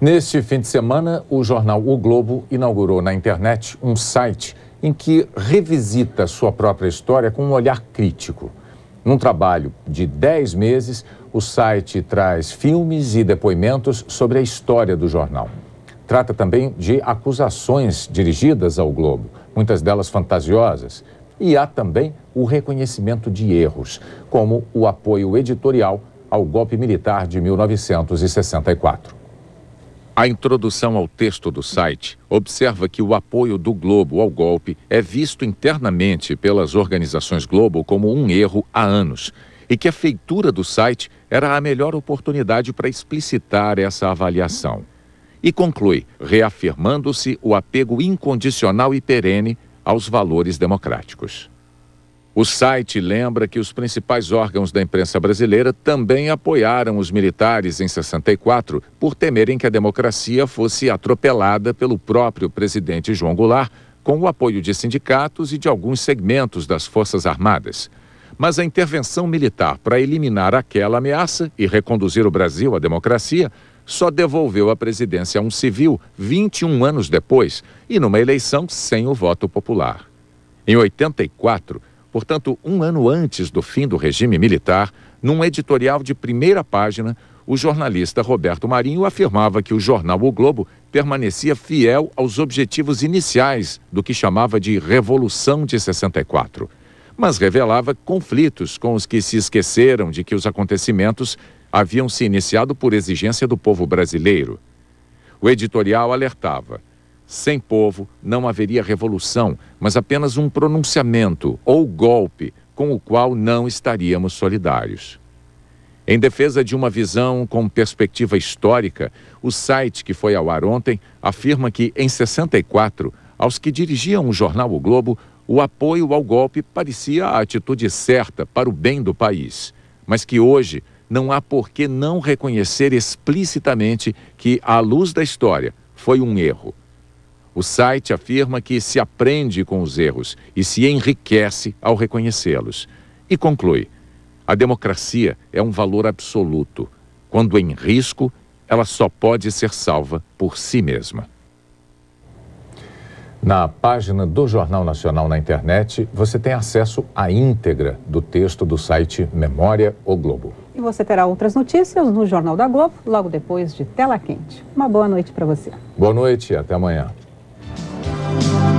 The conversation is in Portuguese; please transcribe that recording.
Neste fim de semana, o jornal O Globo inaugurou na internet um site em que revisita sua própria história com um olhar crítico. Num trabalho de 10 meses, o site traz filmes e depoimentos sobre a história do jornal. Trata também de acusações dirigidas ao Globo, muitas delas fantasiosas. E há também o reconhecimento de erros, como o apoio editorial ao golpe militar de 1964. A introdução ao texto do site observa que o apoio do Globo ao golpe é visto internamente pelas organizações Globo como um erro há anos e que a feitura do site era a melhor oportunidade para explicitar essa avaliação. E conclui, reafirmando-se o apego incondicional e perene aos valores democráticos. O site lembra que os principais órgãos da imprensa brasileira também apoiaram os militares em 64 por temerem que a democracia fosse atropelada pelo próprio presidente João Goulart, com o apoio de sindicatos e de alguns segmentos das Forças Armadas. Mas a intervenção militar para eliminar aquela ameaça e reconduzir o Brasil à democracia só devolveu a presidência a um civil 21 anos depois e numa eleição sem o voto popular. Em 84, Portanto, um ano antes do fim do regime militar, num editorial de primeira página, o jornalista Roberto Marinho afirmava que o jornal O Globo permanecia fiel aos objetivos iniciais do que chamava de Revolução de 64, mas revelava conflitos com os que se esqueceram de que os acontecimentos haviam se iniciado por exigência do povo brasileiro. O editorial alertava: sem povo não haveria revolução, mas apenas um pronunciamento ou golpe com o qual não estaríamos solidários. Em defesa de uma visão com perspectiva histórica, o site que foi ao ar ontem afirma que, em 64, aos que dirigiam o jornal O Globo, o apoio ao golpe parecia a atitude certa para o bem do país, mas que hoje não há por que não reconhecer explicitamente que, à luz da história, foi um erro o site afirma que se aprende com os erros e se enriquece ao reconhecê-los. E conclui: a democracia é um valor absoluto. Quando em risco, ela só pode ser salva por si mesma. Na página do Jornal Nacional na internet, você tem acesso à íntegra do texto do site Memória O Globo. E você terá outras notícias no Jornal da Globo, logo depois de Tela Quente. Uma boa noite para você. Boa noite e até amanhã. Thank you.